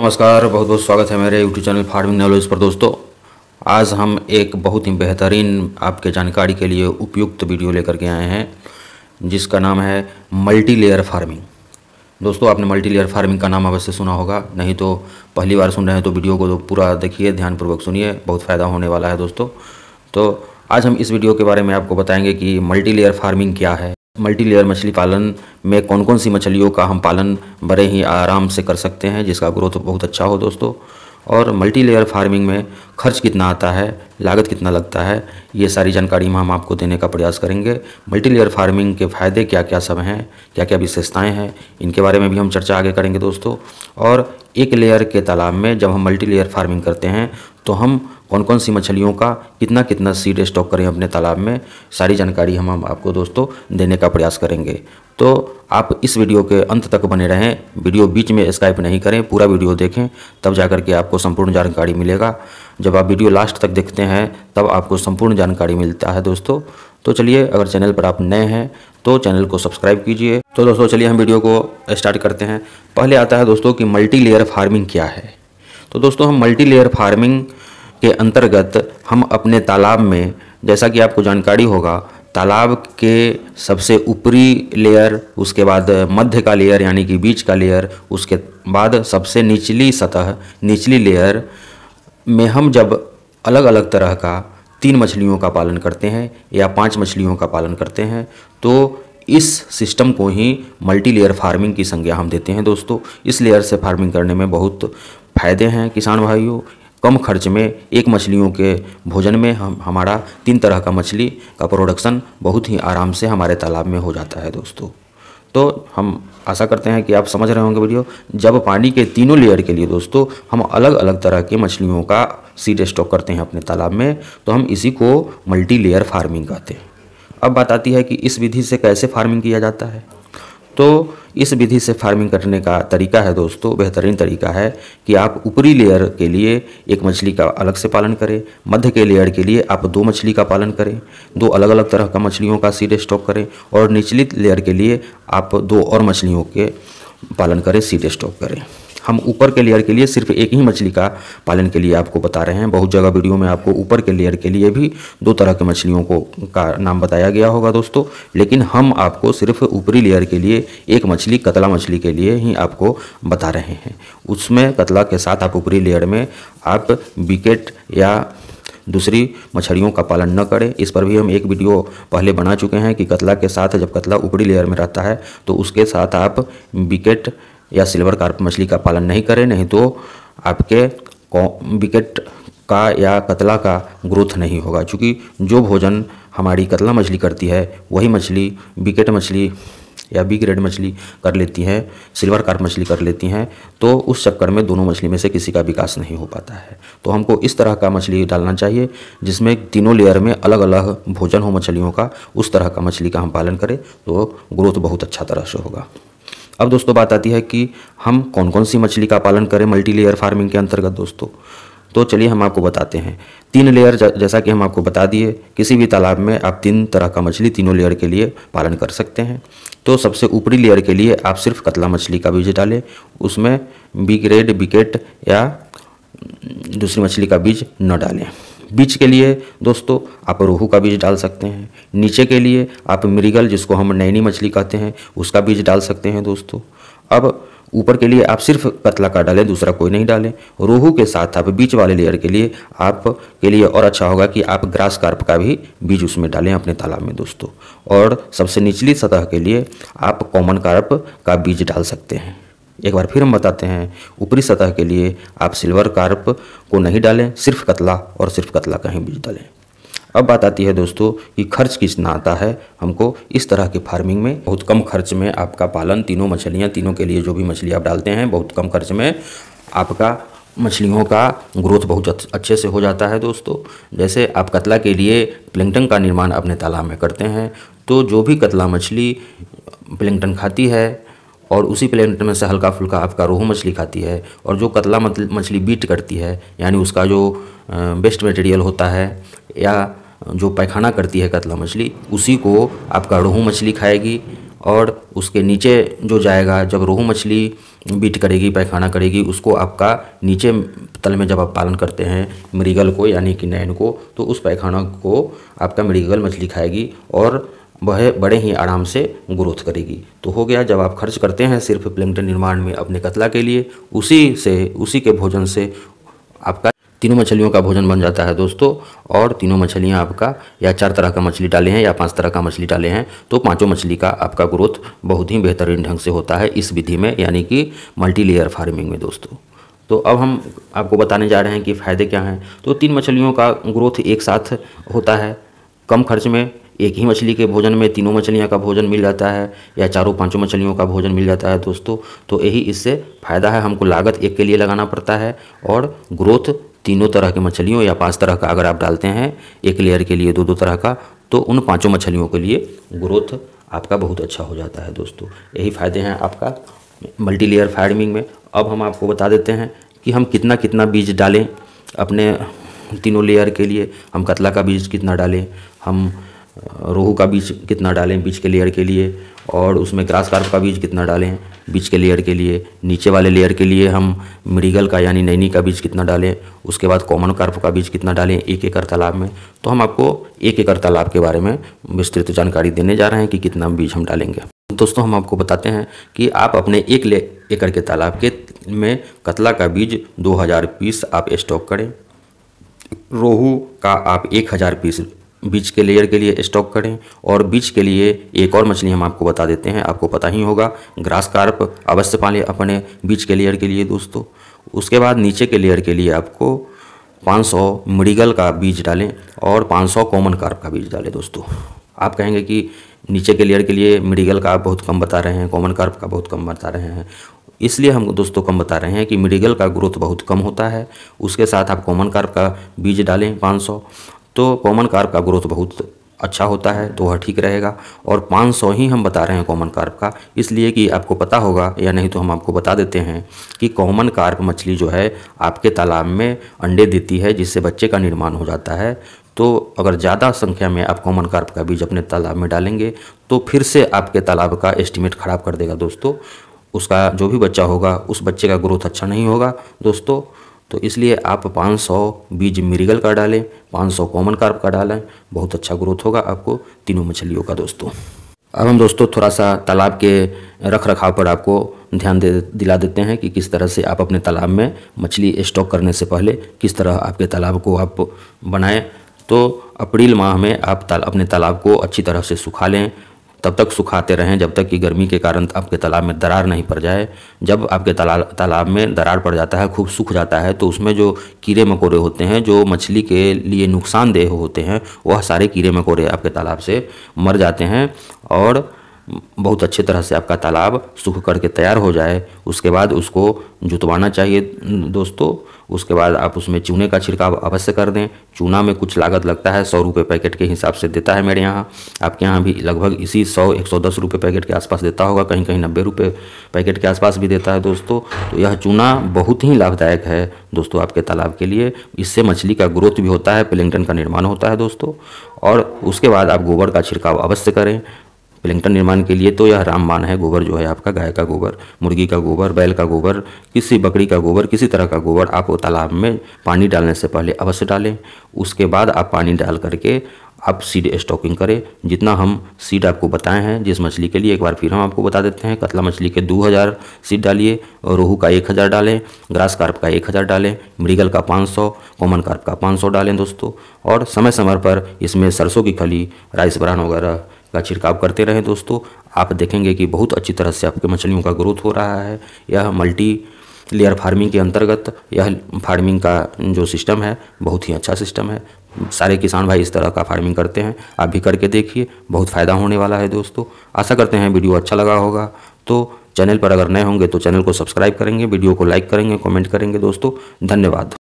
नमस्कार बहुत बहुत स्वागत है मेरे यूट्यूब चैनल फार्मिंग नॉलेज पर दोस्तों आज हम एक बहुत ही बेहतरीन आपके जानकारी के लिए उपयुक्त वीडियो लेकर के आए हैं जिसका नाम है मल्टी लेयर फार्मिंग दोस्तों आपने मल्टी लेयर फार्मिंग का नाम अवश्य सुना होगा नहीं तो पहली बार सुन रहे हैं तो वीडियो को तो पूरा देखिए ध्यानपूर्वक सुनिए बहुत फ़ायदा होने वाला है दोस्तों तो आज हम इस वीडियो के बारे में आपको बताएंगे कि मल्टी लेयर फार्मिंग क्या है मल्टी लेयर मछली पालन में कौन कौन सी मछलियों का हम पालन बड़े ही आराम से कर सकते हैं जिसका ग्रोथ बहुत अच्छा हो दोस्तों और मल्टी लेयर फार्मिंग में खर्च कितना आता है लागत कितना लगता है ये सारी जानकारी हम आपको देने का प्रयास करेंगे मल्टी लेयर फार्मिंग के फ़ायदे क्या क्या सब हैं क्या क्या विशेषताएं हैं इनके बारे में भी हम चर्चा आगे करेंगे दोस्तों और एक लेयर के तालाब में जब हम मल्टी लेयर फार्मिंग करते हैं तो हम कौन कौन सी मछलियों का कितना कितना सीड स्टॉक करें अपने तालाब में सारी जानकारी हम हम आपको दोस्तों देने का प्रयास करेंगे तो आप इस वीडियो के अंत तक बने रहें वीडियो बीच में स्काइप नहीं करें पूरा वीडियो देखें तब जाकर के आपको संपूर्ण जानकारी मिलेगा जब आप वीडियो लास्ट तक देखते हैं तब आपको संपूर्ण जानकारी मिलता है दोस्तों तो चलिए अगर चैनल पर आप नए हैं तो चैनल को सब्सक्राइब कीजिए तो दोस्तों चलिए हम वीडियो को स्टार्ट करते हैं पहले आता है दोस्तों कि मल्टी लेयर फार्मिंग क्या है तो दोस्तों हम मल्टी लेयर फार्मिंग के अंतर्गत हम अपने तालाब में जैसा कि आपको जानकारी होगा तालाब के सबसे ऊपरी लेयर उसके बाद मध्य का लेयर यानी कि बीच का लेयर उसके बाद सबसे निचली सतह निचली लेयर में हम जब अलग अलग तरह का तीन मछलियों का पालन करते हैं या पांच मछलियों का पालन करते हैं तो इस सिस्टम को ही मल्टी लेयर फार्मिंग की संज्ञा हम देते हैं दोस्तों इस लेयर से फार्मिंग करने में बहुत फ़ायदे हैं किसान भाइयों कम खर्च में एक मछलियों के भोजन में हम हमारा तीन तरह का मछली का प्रोडक्शन बहुत ही आराम से हमारे तालाब में हो जाता है दोस्तों तो हम आशा करते हैं कि आप समझ रहे होंगे वीडियो जब पानी के तीनों लेयर के लिए दोस्तों हम अलग अलग तरह के मछलियों का सीड स्टॉक करते हैं अपने तालाब में तो हम इसी को मल्टी लेयर फार्मिंग कहते हैं अब बात आती है कि इस विधि से कैसे फार्मिंग किया जाता है तो इस विधि से फार्मिंग करने का तरीका है दोस्तों बेहतरीन तरीका है कि आप ऊपरी लेयर के लिए एक मछली का अलग से पालन करें मध्य के लेयर के लिए आप दो मछली का पालन करें दो अलग अलग तरह का मछलियों का सीड स्टॉक करें और निचली लेयर के लिए आप दो और मछलियों के पालन करें सीड स्टॉक करें हम ऊपर के लेयर के लिए सिर्फ एक ही मछली का पालन के लिए आपको बता रहे हैं बहुत जगह वीडियो में आपको ऊपर के लेयर के लिए भी दो तरह के मछलियों को का नाम बताया गया होगा दोस्तों लेकिन हम आपको सिर्फ ऊपरी लेयर के लिए एक मछली कतला मछली के लिए ही आपको बता रहे हैं उसमें कतला के साथ आप ऊपरी लेयर में आप विकेट या दूसरी मछलियों का पालन न करें इस पर भी हम एक वीडियो पहले बना चुके हैं कि कतला के साथ जब कतला ऊपरी लेयर में रहता है तो उसके साथ आप विकेट या सिल्वर कार्प मछली का पालन नहीं करें नहीं तो आपके विकेट का या कतला का ग्रोथ नहीं होगा क्योंकि जो भोजन हमारी कतला मछली करती है वही मछली विकेट मछली या बी ग्रेड मछली कर लेती हैं सिल्वर कार्प मछली कर लेती हैं तो उस चक्कर में दोनों मछली में से किसी का विकास नहीं हो पाता है तो हमको इस तरह का मछली डालना चाहिए जिसमें तीनों लेयर में अलग अलग भोजन हो मछलियों का उस तरह का मछली का हम पालन करें तो ग्रोथ बहुत अच्छा तरह से होगा अब दोस्तों बात आती है कि हम कौन कौन सी मछली का पालन करें मल्टी लेयर फार्मिंग के अंतर्गत दोस्तों तो चलिए हम आपको बताते हैं तीन लेयर जैसा कि हम आपको बता दिए किसी भी तालाब में आप तीन तरह का मछली तीनों लेयर के लिए पालन कर सकते हैं तो सबसे ऊपरी लेयर के लिए आप सिर्फ कतला मछली का बीज डालें उसमें बी ग्रेड बिकेट या दूसरी मछली का बीज न डालें बीच के लिए दोस्तों आप रोहू का बीज डाल सकते हैं नीचे के लिए आप मृगल जिसको हम नैनी मछली कहते हैं उसका बीज डाल सकते हैं दोस्तों अब ऊपर के लिए आप सिर्फ कतला का डालें दूसरा कोई नहीं डालें रोहू के साथ आप बीच वाले लेयर के लिए आप के लिए और अच्छा होगा कि आप ग्रास कार्प का भी बीज उसमें डालें अपने तालाब में दोस्तों और सबसे निचली सतह के लिए आप कॉमन कार्प का बीज डाल सकते हैं एक बार फिर हम बताते हैं ऊपरी सतह के लिए आप सिल्वर कार्प को नहीं डालें सिर्फ कतला और सिर्फ कतला का ही बीज डालें अब बात आती है दोस्तों कि खर्च कितना आता है हमको इस तरह की फार्मिंग में बहुत कम खर्च में आपका पालन तीनों मछलियाँ तीनों के लिए जो भी मछली आप डालते हैं बहुत कम खर्च में आपका मछलियों का ग्रोथ बहुत अच्छे से हो जाता है दोस्तों जैसे आप कतला के लिए प्लिंगटन का निर्माण अपने तालाब में करते हैं तो जो भी कतला मछली प्लिंगटन खाती है और उसी प्लेनेट में से हल्का फुल्का आपका रोहू मछली खाती है और जो कतला मछली बीट करती है यानी उसका जो बेस्ट मटेरियल होता है या जो पैखाना करती है कतला मछली उसी को आपका रोहू मछली खाएगी और उसके नीचे जो जाएगा जब रोहू मछली बीट करेगी पैखाना करेगी उसको आपका नीचे तल में जब आप पालन करते हैं मृगल को यानी कि नैन को तो उस पैखाना को आपका मृगल मछली खाएगी और वह बड़े ही आराम से ग्रोथ करेगी तो हो गया जब आप खर्च करते हैं सिर्फ प्लेंगटन निर्माण में अपने कतला के लिए उसी से उसी के भोजन से आपका तीनों मछलियों का भोजन बन जाता है दोस्तों और तीनों मछलियाँ आपका या चार तरह का मछली डाले हैं या पांच तरह का मछली डाले हैं तो पांचों मछली का आपका ग्रोथ बहुत ही बेहतरीन ढंग से होता है इस विधि में यानी कि मल्टी लेयर फार्मिंग में दोस्तों तो अब हम आपको बताने जा रहे हैं कि फ़ायदे क्या हैं तो तीन मछलियों का ग्रोथ एक साथ होता है कम खर्च में एक ही मछली के भोजन में तीनों मछलियाँ का भोजन मिल जाता है या चारों पांचों मछलियों का भोजन मिल जाता है दोस्तों तो यही इससे फ़ायदा है हमको लागत एक के लिए लगाना पड़ता है और ग्रोथ तीनों तरह के मछलियों या पांच तरह का अगर आप डालते हैं एक लेयर के लिए दो दो तरह का तो उन पाँचों मछलियों के लिए ग्रोथ आपका बहुत अच्छा हो जाता है दोस्तों यही फ़ायदे हैं आपका मल्टी लेयर फार्मिंग में अब हम आपको बता देते हैं कि हम कितना कितना बीज डालें अपने तीनों लेयर के लिए हम कतला का बीज कितना डालें हम रोहू का बीज कितना डालें बीज के लेयर के लिए और उसमें ग्रास कार्प का बीज कितना डालें बीज के लेयर के लिए नीचे वाले लेयर के लिए हम मृगल का यानी नैनी का बीज कितना डालें उसके बाद कॉमन कार्प का बीज कितना डालें एक एकड़ तालाब में तो हम आपको एक एकड़ तालाब के बारे में विस्तृत जानकारी देने जा रहे हैं कि कितना बीज हम डालेंगे दोस्तों हम आपको बताते हैं कि आप अपने एक ले एकड़ के तालाब के में कतला का बीज दो पीस आप स्टॉक करें रोहू का आप एक पीस बीच के लेयर के लिए स्टॉक करें और बीच के लिए एक और मछली हम आपको बता देते हैं आपको पता ही होगा ग्रास कार्प अवश्य पालें अपने बीच के लेयर के लिए दोस्तों उसके बाद नीचे के लेयर के लिए आपको 500 मृगल का बीज डालें और 500 कॉमन कार्प का बीज डालें दोस्तों आप कहेंगे कि नीचे के लेयर के लिए मिडिगल का आप बहुत कम बता रहे हैं कॉमन कार्प का बहुत कम बता रहे हैं इसलिए हम दोस्तों कम बता रहे हैं कि मिडिगल का ग्रोथ बहुत कम होता है उसके साथ आप कॉमन कार्प का बीज डालें पाँच तो कॉमन कार्प का ग्रोथ बहुत अच्छा होता है तो वह ठीक रहेगा और 500 ही हम बता रहे हैं कॉमन कार्प का इसलिए कि आपको पता होगा या नहीं तो हम आपको बता देते हैं कि कॉमन कार्प मछली जो है आपके तालाब में अंडे देती है जिससे बच्चे का निर्माण हो जाता है तो अगर ज़्यादा संख्या में आप कॉमन कार्प का बीज अपने तालाब में डालेंगे तो फिर से आपके तालाब का एस्टिमेट ख़राब कर देगा दोस्तों उसका जो भी बच्चा होगा उस बच्चे का ग्रोथ अच्छा नहीं होगा दोस्तों तो इसलिए आप 500 बीज मिरीगल का डालें 500 कॉमन कार्प का डालें बहुत अच्छा ग्रोथ होगा आपको तीनों मछलियों का दोस्तों अब हम दोस्तों थोड़ा सा तालाब के रख रखाव पर आपको ध्यान दे दिला देते हैं कि किस तरह से आप अपने तालाब में मछली स्टॉक करने से पहले किस तरह आपके तालाब को आप बनाएं तो अप्रैल माह में आप ताल, अपने तालाब को अच्छी तरह से सुखा लें तब तक सुखाते रहें जब तक कि गर्मी के कारण आपके तालाब में दरार नहीं पड़ जाए जब आपके तालाब में दरार पड़ जाता है खूब सूख जाता है तो उसमें जो कीड़े मकोड़े होते हैं जो मछली के लिए नुकसानदेह होते हैं वह सारे कीड़े मकोड़े आपके तालाब से मर जाते हैं और बहुत अच्छे तरह से आपका तालाब सूख करके तैयार हो जाए उसके बाद उसको जुतवाना चाहिए दोस्तों उसके बाद आप उसमें चूने का छिड़काव अवश्य कर दें चूना में कुछ लागत लगता है सौ रुपये पैकेट के हिसाब से देता है मेरे यहाँ आपके यहाँ भी लगभग इसी सौ एक सौ दस रुपये पैकेट के आसपास देता होगा कहीं कहीं नब्बे रुपये पैकेट के आसपास भी देता है दोस्तों तो यह चूना बहुत ही लाभदायक है दोस्तों आपके तालाब के लिए इससे मछली का ग्रोथ भी होता है प्लिंगटन का निर्माण होता है दोस्तों और उसके बाद आप गोबर का छिड़काव अवश्य करें प्लैंकटन निर्माण के लिए तो यह रामबान है गोबर जो है आपका गाय का गोबर मुर्गी का गोबर बैल का गोबर किसी बकरी का गोबर किसी तरह का गोबर आप तालाब में पानी डालने से पहले अवश्य डालें उसके बाद आप पानी डाल करके आप सीड स्टॉकिंग करें जितना हम सीड आपको बताए हैं जिस मछली के लिए एक बार फिर हम आपको बता देते हैं कतला मछली के दो हज़ार सीड डालिए रोहू का एक हज़ार डालें ग्रास कार्प का एक हज़ार डालें मृगल का पाँच सौ कॉमन कार्प का पाँच सौ डालें दोस्तों और समय समय पर इसमें सरसों की खली राइस ब्रान वगैरह का छिड़काव करते रहें दोस्तों आप देखेंगे कि बहुत अच्छी तरह से आपके मछलियों का ग्रोथ हो रहा है यह मल्टी लेयर फार्मिंग के अंतर्गत यह फार्मिंग का जो सिस्टम है बहुत ही अच्छा सिस्टम है सारे किसान भाई इस तरह का फार्मिंग करते हैं आप भी करके देखिए बहुत फ़ायदा होने वाला है दोस्तों आशा करते हैं वीडियो अच्छा लगा होगा तो चैनल पर अगर नए होंगे तो चैनल को सब्सक्राइब करेंगे वीडियो को लाइक करेंगे कमेंट करेंगे दोस्तों धन्यवाद